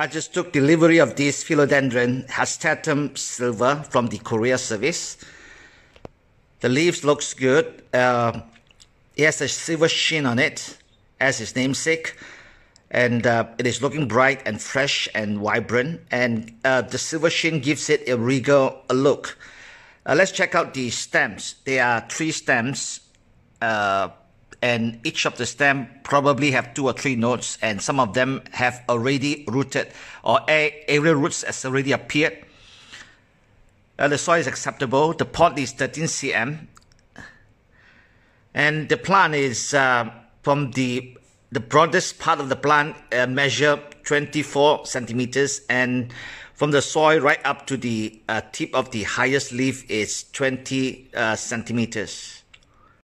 I just took delivery of this philodendron hastatum silver from the courier service. The leaves looks good. Uh, it has a silver sheen on it, as its namesake, and uh, it is looking bright and fresh and vibrant. And uh, the silver sheen gives it a regal look. Uh, let's check out the stems. There are three stems uh, and each of the stem probably have two or three nodes and some of them have already rooted or aerial roots has already appeared. Uh, the soil is acceptable. The pot is 13 cm. And the plant is uh, from the the broadest part of the plant uh, measure 24 centimeters and from the soil right up to the uh, tip of the highest leaf is 20 uh, centimeters.